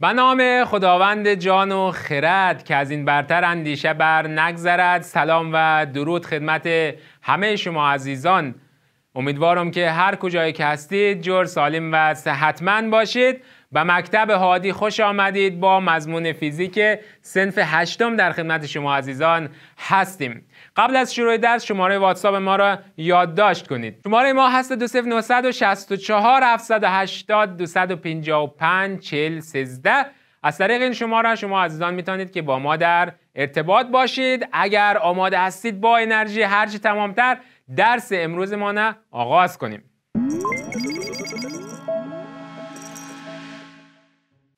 به نام خداوند جان و خرد که از این برتر اندیشه بر نگذرد سلام و درود خدمت همه شما عزیزان امیدوارم که هر کجایی که هستید جور سالم و صحتمند باشید و مکتب هادی خوش آمدید با مضمون فیزیک سنف هشتم در خدمت شما عزیزان هستیم قبل از شروع درس شماره واتساپ ما را یادداشت کنید شماره ما هست 2964 780 255 از طریق این شماره شما عزیزان میتونید که با ما در ارتباط باشید اگر آماده هستید با انرژی هرچی تمامتر درس امروز ما نه آغاز کنیم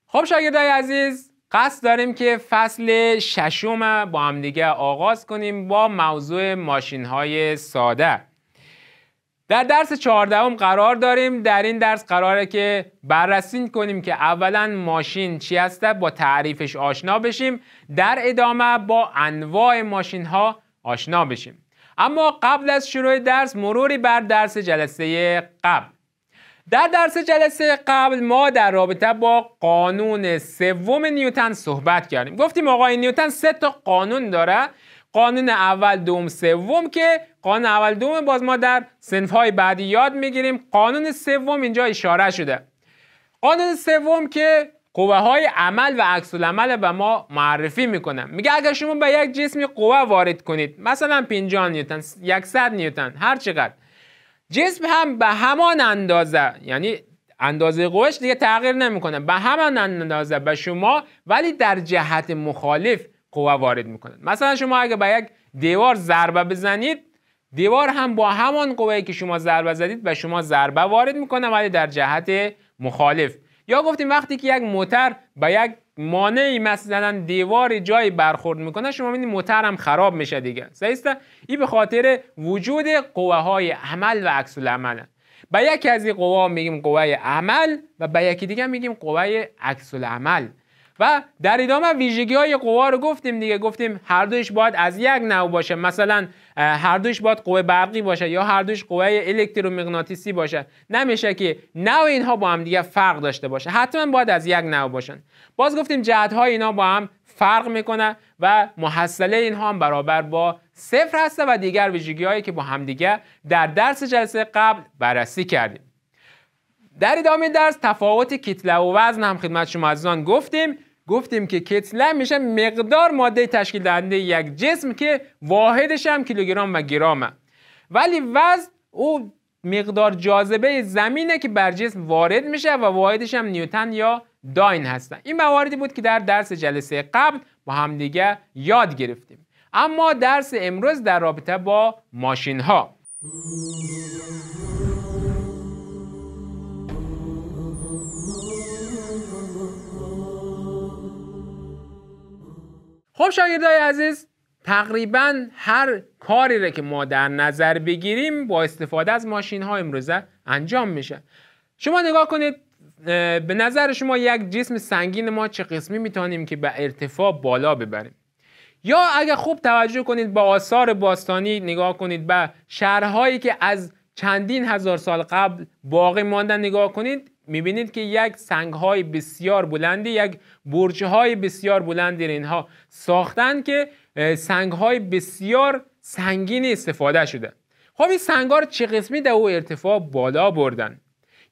خب شاگردای عزیز قصد داریم که فصل ششم با همدیگه آغاز کنیم با موضوع ماشین های ساده در درس چهاردهم قرار داریم در این درس قراره که بررسی کنیم که اولا ماشین چی هسته با تعریفش آشنا بشیم در ادامه با انواع ماشین ها آشنا بشیم اما قبل از شروع درس مروری بر درس جلسه قبل در درس جلسه قبل ما در رابطه با قانون سوم نیوتن صحبت کردیم گفتیم آقای نیوتن سه تا قانون داره قانون اول دوم سوم که قانون اول دوم باز ما در های بعدی یاد میگیریم قانون سوم اینجا اشاره شده قانون سوم که قوه های عمل و عکس العمل به ما معرفی میکنم میگه اگر شما به یک جسم قوه وارد کنید مثلا 50 نیوتن 100 نیوتن هر چقدر جسم هم به همان اندازه یعنی اندازه قوش دیگه تغییر نمیکنه به همان اندازه به شما ولی در جهت مخالف قوه وارد میکنه مثلا شما اگه به یک دیوار ضربه بزنید دیوار هم با همان قوه که شما ضربه زدید به شما ضربه وارد میکنه ولی در جهت مخالف یا گفتیم وقتی که یک موتر به یک مانعی مثلا دیوار جایی برخورد میکنه شما میبینید موتر خراب میشه دیگه سیسته؟ این به خاطر وجود قوه های عمل و عکس العمله به یکی از این قوا میگیم قوه عمل و به یکی دیگه میگیم قوه عکس العمل و در ادامه ویژگی های قوا رو گفتیم دیگه گفتیم هر دوش باید از یک نوع باشه مثلا هر دوش باید قوه برقی باشه یا هر دوش قوه الکترومغناطیسی باشه نمیشه که نوع اینها با هم دیگه فرق داشته باشه حتما باید از یک نوع باشن باز گفتیم جهت های اینا با هم فرق میکنه و محصله اینها هم برابر با صفر هسته و دیگر ویژگی هایی که با هم دیگه در درس جلسه قبل بررسی کردیم در ادامه درس تفاوت کتله و وزن هم خدمت شما عزیزان گفتیم گفتیم که کتله میشه مقدار ماده تشکیل دهنده یک جسم که واحدش هم کیلوگرم و گرامه ولی وزن او مقدار جاذبه زمینه که بر جسم وارد میشه و واحدش هم نیوتن یا داین هستن این مواردی بود که در درس جلسه قبل با همدیگه یاد گرفتیم اما درس امروز در رابطه با ماشین ها خب شاگردای عزیز تقریبا هر کاری را که ما در نظر بگیریم با استفاده از ماشین ها امروزه انجام میشه شما نگاه کنید به نظر شما یک جسم سنگین ما چه قسمی میتونیم که به ارتفاع بالا ببریم یا اگر خوب توجه کنید به آثار باستانی نگاه کنید به شهرهایی که از چندین هزار سال قبل باقی ماندن نگاه کنید میبینید که یک سنگ های بسیار بلندی یک برج های بسیار بلندی را اینها ساختن که سنگ های بسیار سنگینی استفاده شده خب این سنگار چه قسمی در او ارتفاع بالا بردن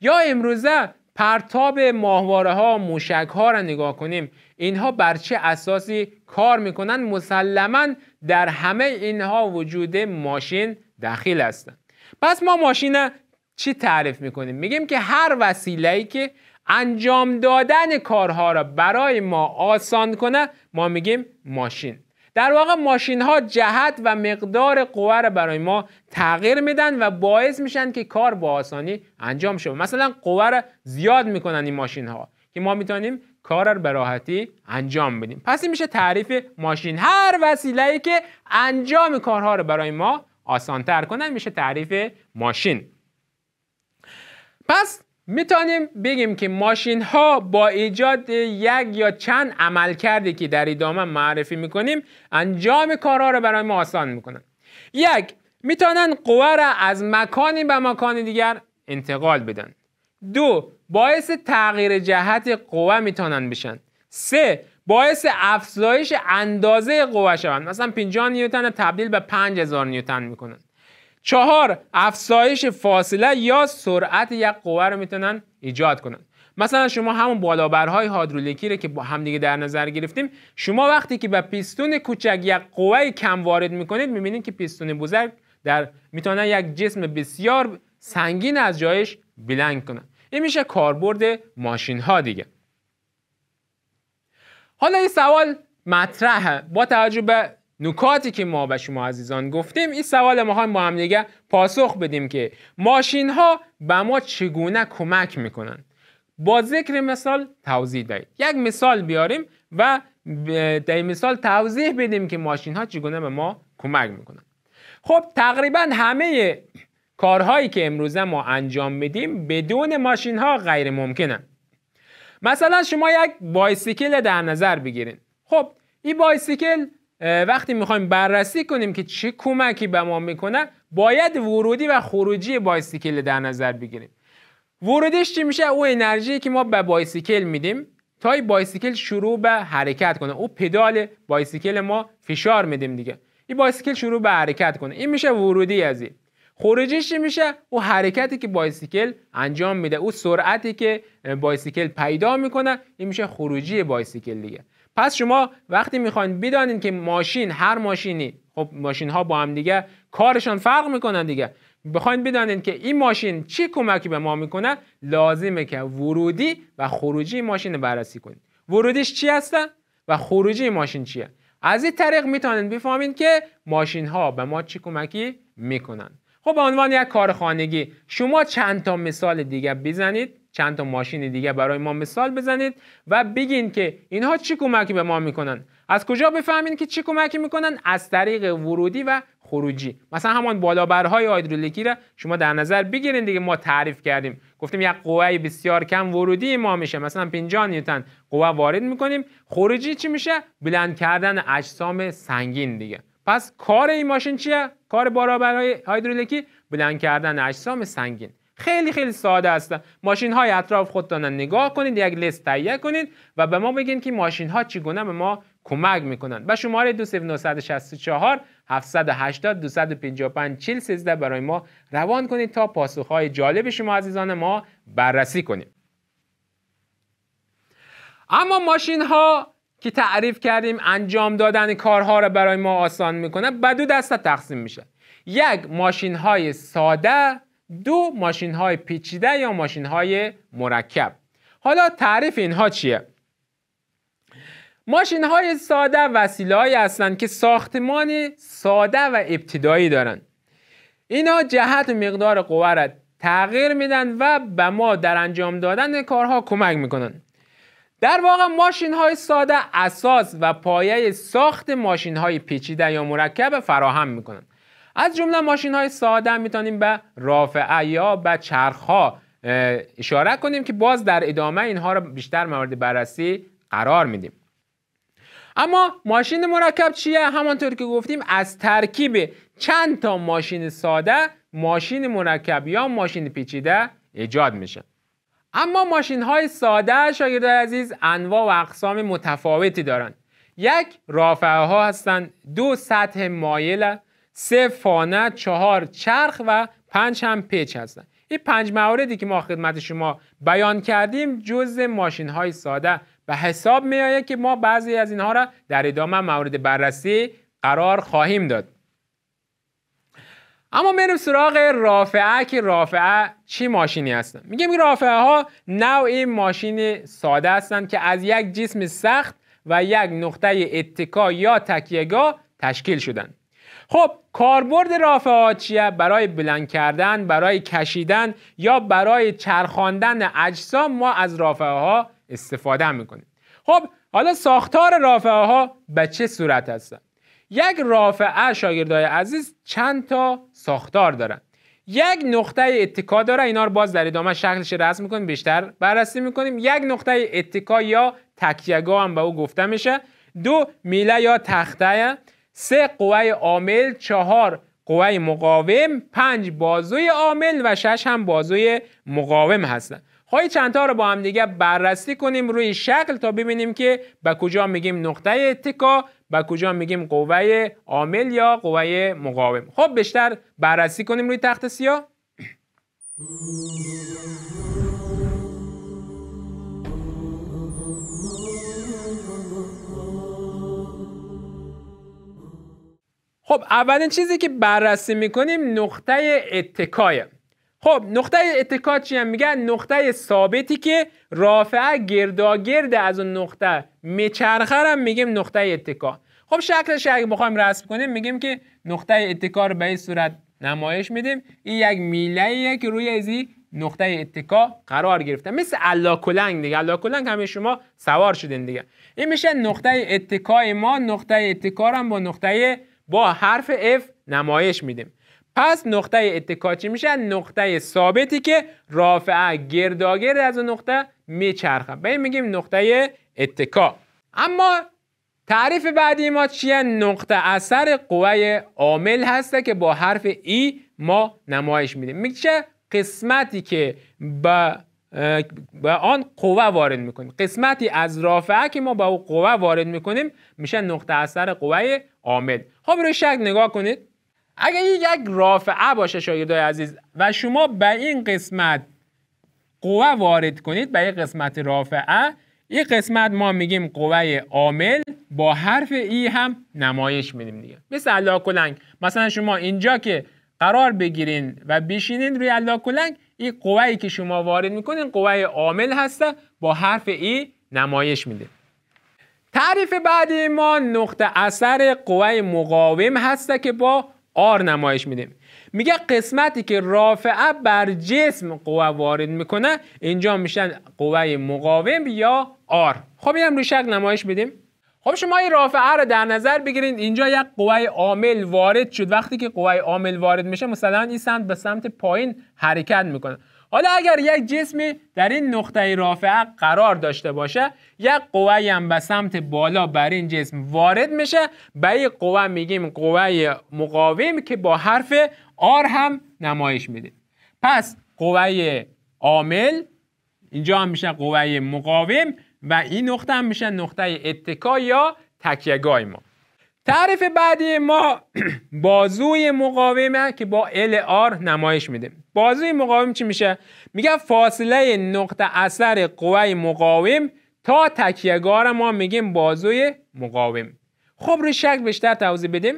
یا امروزه پرتاب ماهواره ها موشک ها را نگاه کنیم اینها بر چه اساسی کار میکنن مسلما در همه اینها وجود ماشین دخیل هستند پس ما ماشین چی تعریف میکنیم میگیم که هر وسیله که انجام دادن کارها را برای ما آسان کنه ما میگیم ماشین در واقع ماشین ها جهت و مقدار قوه را برای ما تغییر میدن و باعث میشن که کار با آسانی انجام شود مثلا قوه را زیاد میکنن این ماشین ها که ما میتونیم کار را براحتی راحتی انجام بدیم پس این میشه تعریف ماشین هر وسیله ای که انجام کارها را برای ما آسانتر کنن میشه تعریف ماشین پس میتونیم بگیم که ماشین ها با ایجاد یک یا چند عمل کرده که در ادامه معرفی میکنیم انجام کارها رو برای ما آسان میکنن یک میتونن قوه را از مکانی به مکان دیگر انتقال بدن دو باعث تغییر جهت قوه میتونن بشن سه باعث افزایش اندازه قوه شوند مثلا 50 نیوتن تبدیل به 5000 نیوتن میکنن چهار افزایش فاصله یا سرعت یک قوه رو میتونن ایجاد کنن مثلا شما همون بالابرهای هادرولیکی رو که با دیگه در نظر گرفتیم شما وقتی که به پیستون کوچک یک قوه کم وارد میکنید میبینید که پیستون بزرگ در میتونه یک جسم بسیار سنگین از جایش بلند کنن این میشه کاربرد ماشین ها دیگه حالا این سوال مطرحه با توجه به نکاتی که ما به شما عزیزان گفتیم این سوال ما هم با هم پاسخ بدیم که ماشین ها به ما چگونه کمک میکنن با ذکر مثال توضیح دهید یک مثال بیاریم و در مثال توضیح بدیم که ماشین ها چگونه به ما کمک میکنن خب تقریبا همه کارهایی که امروزه ما انجام میدیم بدون ماشین ها غیر ممکنه مثلا شما یک بایسیکل در نظر بگیرین خب این بایسیکل وقتی میخوایم بررسی کنیم که چه کمکی به ما میکنه باید ورودی و خروجی بایسیکل در نظر بگیریم ورودیش چی میشه او انرژی که ما به بایسیکل میدیم تا این بایسیکل شروع به حرکت کنه او پدال بایسیکل ما فشار میدیم دیگه این بایسیکل شروع به حرکت کنه این میشه ورودی از این خروجیش چی میشه او حرکتی که بایسیکل انجام میده او سرعتی که بایسیکل پیدا میکنه این میشه خروجی بایسیکل دیگه پس شما وقتی میخواین بدانید که ماشین هر ماشینی خب ماشین ها با هم دیگه کارشان فرق میکنن دیگه بخواین بدانید که این ماشین چی کمکی به ما میکنه لازمه که ورودی و خروجی ماشین بررسی کنید ورودیش چی هسته و خروجی ماشین چیه از این طریق میتونید بفهمید که ماشین ها به ما چی کمکی میکنن خب به عنوان یک کار خانگی شما چند تا مثال دیگه بزنید چند تا ماشین دیگه برای ما مثال بزنید و بگین که اینها چی کمکی به ما میکنن از کجا بفهمین که چی کمکی میکنن از طریق ورودی و خروجی مثلا همان بالابرهای هایدرولیکی را شما در نظر بگیرین دیگه ما تعریف کردیم گفتیم یک قوه بسیار کم ورودی ما میشه مثلا 50 نیوتن قوه وارد میکنیم خروجی چی میشه بلند کردن اجسام سنگین دیگه پس کار این ماشین چیه کار بالابرهای هایدرولیکی بلند کردن اجسام سنگین خیلی خیلی ساده است ماشین های اطراف خودتان نگاه کنید یک لیست تهیه کنید و به ما بگین که ماشین ها چگونه به ما کمک میکنند به شماره 2964 780 255 40 13 برای ما روان کنید تا پاسخ های جالب شما عزیزان ما بررسی کنیم اما ماشین ها که تعریف کردیم انجام دادن کارها را برای ما آسان میکنه به دو دسته تقسیم میشه یک ماشین های ساده دو ماشین های پیچیده یا ماشین های مرکب حالا تعریف اینها چیه؟ ماشین های ساده وسیله های هستند که ساختمان ساده و ابتدایی دارند. اینها جهت و مقدار قوه را تغییر میدن و به ما در انجام دادن کارها کمک میکنن. در واقع ماشین های ساده اساس و پایه ساخت ماشین های پیچیده یا مرکب فراهم میکنن. از جمله ماشین های ساده میتونیم به رافعه یا به چرخها اشاره کنیم که باز در ادامه اینها را بیشتر مورد بررسی قرار میدیم اما ماشین مرکب چیه؟ همانطور که گفتیم از ترکیب چند تا ماشین ساده ماشین مرکب یا ماشین پیچیده ایجاد میشه اما ماشین های ساده شاگرده عزیز انواع و اقسام متفاوتی دارند یک رافعه ها هستند دو سطح مایل سه فانه، چهار چرخ و پنج هم پیچ هستند این پنج موردی که ما خدمت شما بیان کردیم جزء ماشین های ساده به حساب می که ما بعضی از اینها را در ادامه مورد بررسی قرار خواهیم داد اما میریم سراغ رافعه که رافعه چی ماشینی هستن میگیم رافعه ها نوعی ماشین ساده هستند که از یک جسم سخت و یک نقطه اتکا یا تکیهگاه تشکیل شدند خب کاربرد رافعه چیه برای بلند کردن برای کشیدن یا برای چرخاندن اجسام ما از رافعه ها استفاده میکنیم خب حالا ساختار رافعه ها به چه صورت هستن یک رافعه شاگردای عزیز چند تا ساختار دارن یک نقطه اتکا داره اینا رو باز در ادامه شکلش رسم میکنیم بیشتر بررسی میکنیم یک نقطه اتکا یا تکیگاه هم به او گفته میشه دو میله یا تخته سه قوه عامل چهار قوه مقاوم پنج بازوی عامل و شش هم بازوی مقاوم هستن خواهی خب چندتا رو با هم دیگه بررسی کنیم روی شکل تا ببینیم که به کجا میگیم نقطه اتکا به کجا میگیم قوه عامل یا قوه مقاوم خب بیشتر بررسی کنیم روی تخت سیاه خب اولین چیزی که بررسی میکنیم نقطه اتکایه خب نقطه اتکا چی هم میگن نقطه ثابتی که رافعه گرداگرد از اون نقطه میچرخه میگیم نقطه اتکا خب شکلش اگه بخوایم رسم کنیم میگیم که نقطه اتکا رو به این صورت نمایش میدیم این یک میله که روی ازی نقطه اتکا قرار گرفته مثل علا کلنگ دیگه علا کلنگ همه شما سوار شدین دیگه این میشه نقطه اتکای ما نقطه اتکا هم با نقطه با حرف F نمایش میدیم پس نقطه اتکا چی میشه نقطه ثابتی که رافعه گرداگرد از اون نقطه میچرخه به این میگیم نقطه اتکا اما تعریف بعدی ما چیه نقطه اثر قوه عامل هسته که با حرف ای ما نمایش میدیم میشه قسمتی که به به آن قوه وارد میکنیم قسمتی از رافعه که ما با او قوه وارد میکنیم میشه نقطه اثر قوه عامل خب روی شکل نگاه کنید اگر یک رافعه باشه شاگردای عزیز و شما به این قسمت قوه وارد کنید به این قسمت رافعه این قسمت ما میگیم قوه عامل با حرف ای هم نمایش میدیم دیگه مثل الله کلنگ مثلا شما اینجا که قرار بگیرین و بشینین روی الله کلنگ این قوهی که شما وارد میکنین قوه عامل هسته با حرف ای نمایش میده تعریف بعدی ما نقطه اثر قوه مقاوم هسته که با آر نمایش میده میگه قسمتی که رافعه بر جسم قوه وارد میکنه اینجا میشن قوه مقاوم یا آر خب اینم رو شکل نمایش بدیم خب شما این رافعه رو در نظر بگیرید اینجا یک قوه عامل وارد شد وقتی که قوه عامل وارد میشه مثلا این سمت به سمت پایین حرکت میکنه حالا اگر یک جسمی در این نقطه رافعه قرار داشته باشه یک قوه هم به سمت بالا بر این جسم وارد میشه به این قوه میگیم قوه مقاوم که با حرف آر هم نمایش میده پس قوه عامل اینجا هم میشه قوه مقاوم و این نقطه هم میشه نقطه اتکا یا تکیهگاه ما تعریف بعدی ما بازوی مقاومه که با آر نمایش میده بازوی مقاوم چی میشه؟ میگه فاصله نقطه اثر قوه مقاوم تا تکیهگاه ما میگیم بازوی مقاوم خب روی شکل بیشتر توضیح بدیم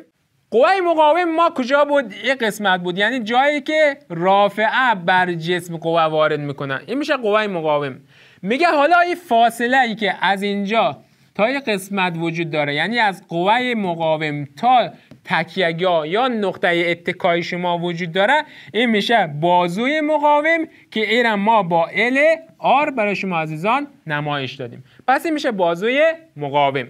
قوه مقاوم ما کجا بود یه قسمت بود یعنی جایی که رافعه بر جسم قوه وارد میکنن این میشه قوه مقاوم میگه حالا این فاصله ای که از اینجا تا یه قسمت وجود داره یعنی از قوه مقاوم تا تکیهگاه یا نقطه اتکای شما وجود داره این میشه بازوی مقاوم که ایرم ما با ال آر برای شما عزیزان نمایش دادیم پس این میشه بازوی مقاوم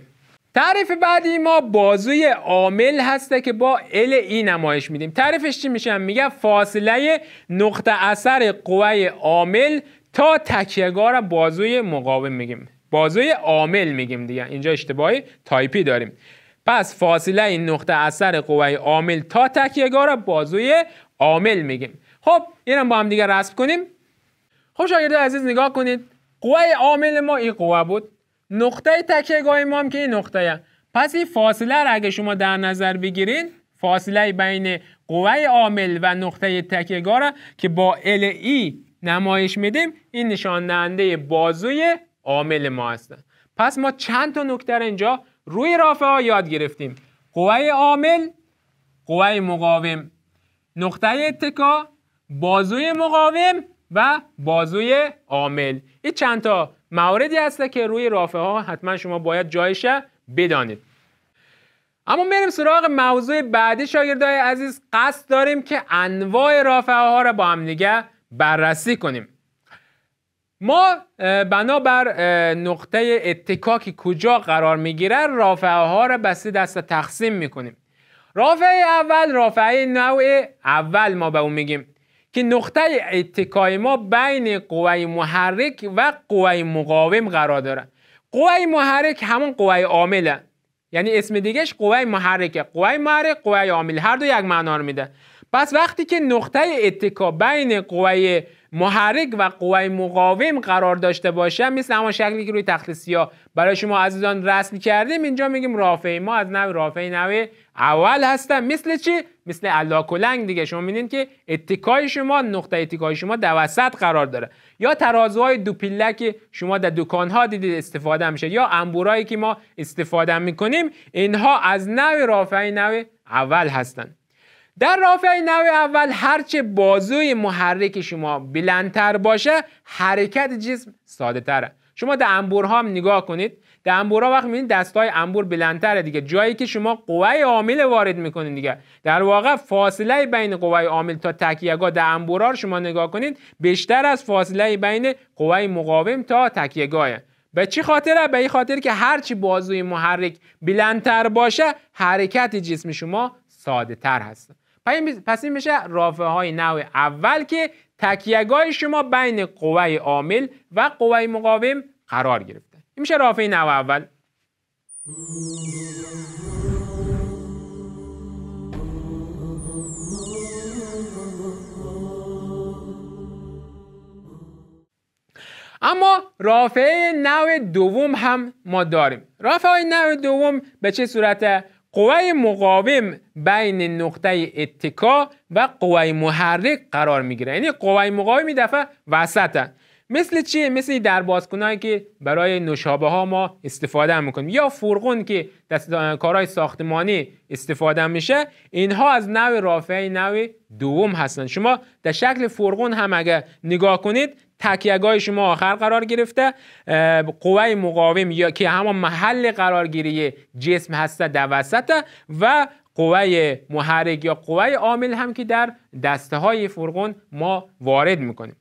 تعریف بعدی ما بازوی عامل هسته که با ال ای نمایش میدیم تعریفش چی میشه میگه فاصله نقطه اثر قوه عامل تا را بازوی مقاوم میگیم بازوی عامل میگیم دیگه اینجا اشتباهی تایپی داریم پس فاصله این نقطه اثر قوه عامل تا را بازوی عامل میگیم خب اینم با هم دیگه رسم کنیم خب شاگرد عزیز نگاه کنید قوه عامل ما این قوه بود نقطه تکیهگاه ما هم که این نقطه هم. پس این فاصله را اگه شما در نظر بگیرید فاصله بین قوه عامل و نقطه تکیهگاه که با ال ای نمایش میدیم این نشان دهنده بازوی عامل ما هستن پس ما چند تا نکته اینجا روی رافعه ها یاد گرفتیم قوه عامل قوه مقاوم نقطه اتکا بازوی مقاوم و بازوی عامل این چند تا مواردی هست که روی رافعه ها حتما شما باید جایش بدانید اما بریم سراغ موضوع بعدی شاگردای عزیز قصد داریم که انواع رافعه ها را با هم نگه. بررسی کنیم ما بنابر نقطه اتکاکی کجا قرار میگیره رافعه ها را سه دست تقسیم میکنیم رافعه اول رافعه نوع اول ما به اون میگیم که نقطه اتکای ما بین قوه محرک و قوه مقاوم قرار داره قوه محرک همون قوه عامله یعنی اسم دیگهش قوه محرکه قوه محرک قوه عامل هر دو یک معنا میده پس وقتی که نقطه اتکا بین قوای محرک و قوای مقاوم قرار داشته باشه مثل همان شکلی که روی تخت سیاه برای شما عزیزان رسم کردیم اینجا میگیم رافع ما از نوع رافع نوع اول هستن مثل چی مثل کلنگ دیگه شما میبینید که اتکای شما نقطه اتکای شما در وسط قرار داره یا ترازوهای دو پله که شما در دکانها دیدید استفاده میشه یا انبورایی که ما استفاده میکنیم اینها از نوع رافعی نوع اول هستند در رافعه نوع اول هرچه بازوی محرک شما بلندتر باشه حرکت جسم ساده تره شما در انبورها هم نگاه کنید در ها وقت میبینید دستای انبور بلندتره دیگه جایی که شما قوه عامل وارد میکنید دیگه در واقع فاصله بین قوه عامل تا تکیهگاه در انبورها ها شما نگاه کنید بیشتر از فاصله بین قوه مقاوم تا تکیهگاهه به چی خاطره به این خاطر که هرچی بازوی محرک بلندتر باشه حرکت جسم شما ساده تر هست پس این میشه رافعه های نوع اول که تکیگاه شما بین قوه عامل و قوه مقاوم قرار گرفته. این میشه رافعه نوع اول اما رافعه نوع دوم هم ما داریم رافعه نوع دوم به چه صورته قوه مقاوم بین نقطه اتکا و قوه محرک قرار میگیره یعنی قوه مقاوم دفعه وسطه مثل چیه مثل در بازکنهایی که برای نوشابه ها ما استفاده میکنیم یا فرغون که دست کارهای ساختمانی استفاده میشه اینها از نوع رافعه نوع دوم هستند شما در شکل فرغون هم اگر نگاه کنید تکیگاه شما آخر قرار گرفته قوه مقاوم یا که همان محل قرارگیری جسم هسته در وسط و قوه محرک یا قوه عامل هم که در دسته های فرغون ما وارد میکنیم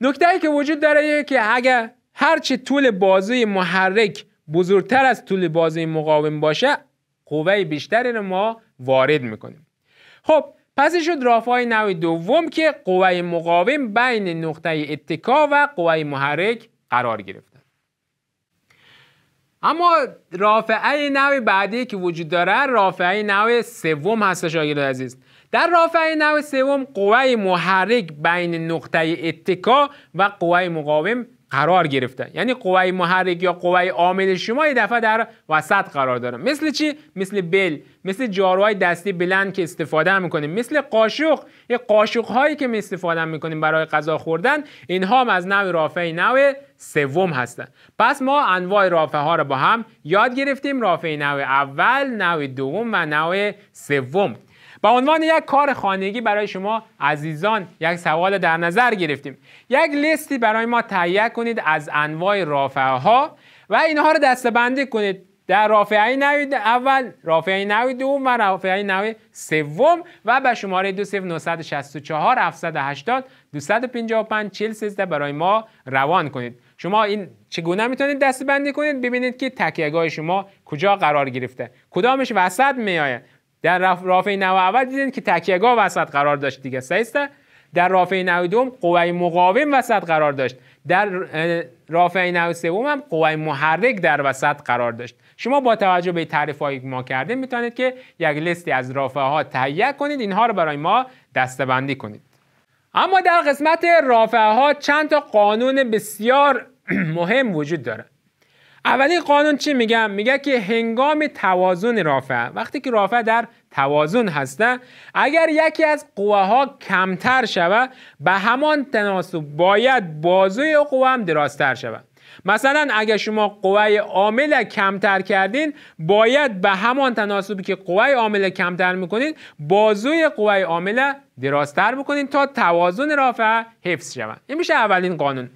نکته ای که وجود داره که اگر هرچه طول بازوی محرک بزرگتر از طول بازوی مقاوم باشه قوه بیشتری رو ما وارد میکنیم خب پس شد رافعای نوع دوم که قوه مقاوم بین نقطه اتکا و قوه محرک قرار گرفتن اما رافعه نوع بعدی که وجود داره رافعه نوع سوم هست شاگرد عزیز در رافعه نوع سوم قوه محرک بین نقطه اتکا و قوه مقاوم قرار گرفته. یعنی قوای محرک یا قوای عامل شما یه دفعه در وسط قرار داره مثل چی مثل بل مثل جاروهای دستی بلند که استفاده میکنیم مثل قاشق یه قاشق هایی که می استفاده میکنیم برای غذا خوردن اینها هم از نوع رافعه نوع سوم هستن پس ما انواع رافعه ها رو با هم یاد گرفتیم رافعه نوع اول نوع دوم و نوع سوم به عنوان یک کار خانگی برای شما عزیزان یک سوال در نظر گرفتیم یک لیستی برای ما تهیه کنید از انواع رافعه ها و اینها رو دستبندی کنید در رافعه نوی اول رافعه نوی دوم و رافعه نوی سوم و به شماره 20964 780 255 برای ما روان کنید شما این چگونه میتونید دستبندی کنید ببینید که تکیهگاه شما کجا قرار گرفته کدامش وسط میآید در رافعه نو اول که تکیهگاه وسط قرار داشت دیگه سیسته در رافعه دوم قوه مقاوم وسط قرار داشت در رافعه سوم هم قوه محرک در وسط قرار داشت شما با توجه به تعریف هایی ما کردیم میتونید که یک لیستی از رافعه ها تهیه کنید اینها رو برای ما دستبندی کنید اما در قسمت رافعه ها چند تا قانون بسیار مهم وجود دارد. اولین قانون چی میگم میگه که هنگام توازن رافع، وقتی که رافع در توازن هسته اگر یکی از قوه ها کمتر شود به همان تناسب باید بازوی قوه هم درازتر شود مثلا اگر شما قوه عامل کمتر کردین باید به همان تناسبی که قوه عامل کمتر میکنین بازوی قوه عامل درازتر بکنید تا توازن رافع حفظ شود این میشه اولین قانون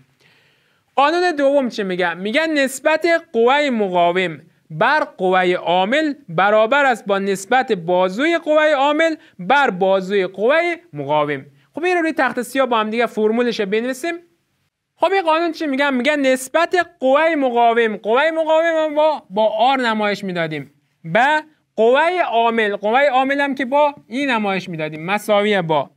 قانون دوم چه میگه؟ میگن نسبت قوه مقاوم بر قوه عامل برابر است با نسبت بازوی قوه عامل بر بازوی قوه مقاوم خب این رو روی تخت سیاه با هم دیگه فرمولش بنویسیم خب این قانون چی میگن میگن نسبت قوه مقاوم قوه مقاوم با با آر نمایش میدادیم و قوه عامل قوه عامل هم که با این نمایش میدادیم مساوی با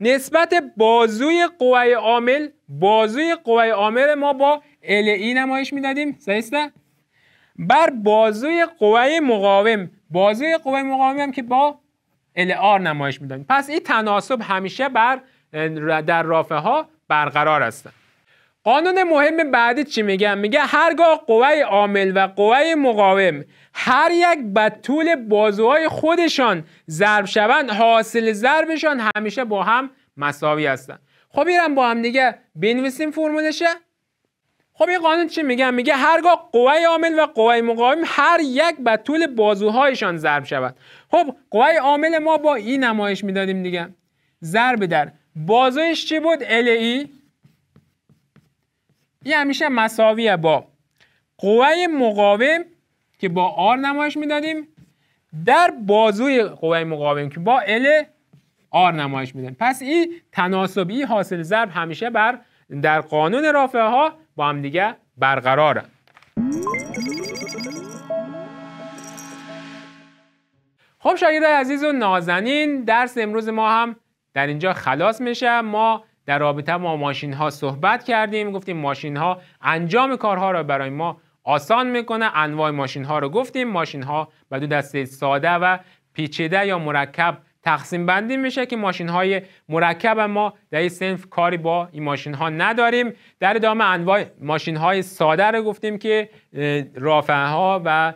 نسبت بازوی قوه عامل بازوی قوه عامل ما با ای نمایش میدادیم درسته بر بازوی قوه مقاوم بازوی قوه مقاوم هم که با آر نمایش میدادیم پس این تناسب همیشه بر در رافه ها برقرار است قانون مهم بعدی چی میگم میگه هرگاه قوه عامل و قوه مقاوم هر یک به طول بازوهای خودشان ضرب شوند حاصل ضربشان همیشه با هم مساوی هستند خب میرم با هم دیگه بنویسیم فرمولشه خب این قانون چی میگم میگه هرگاه قوه عامل و قوه مقاوم هر یک به طول بازوهایشان ضرب شود خب قوه عامل ما با ای نمایش میدادیم دیگه ضرب در بازویش چی بود ال ای این همیشه مساویه با قوه مقاوم که با آر نمایش میدادیم در بازوی قوه مقاوم که با ال آر نمایش میدن پس این تناسبی حاصل ضرب همیشه بر در قانون رافعه ها با هم دیگه برقراره خب شاگردای عزیز و نازنین درس امروز ما هم در اینجا خلاص میشه ما در رابطه با ماشین ها صحبت کردیم گفتیم ماشین ها انجام کارها را برای ما آسان میکنه انواع ماشین ها رو گفتیم ماشین ها به دو دسته ساده و پیچیده یا مرکب تقسیم بندی میشه که ماشین های مرکب ما در این سنف کاری با این ماشین ها نداریم در ادامه انواع ماشین های ساده رو گفتیم که رافعه ها و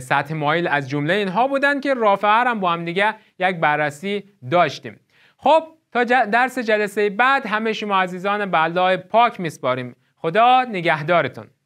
سطح مایل از جمله اینها بودن که رافعه هم با هم دیگه یک بررسی داشتیم خب تا درس جلسه بعد همه شما عزیزان به پاک میسپاریم خدا نگهدارتون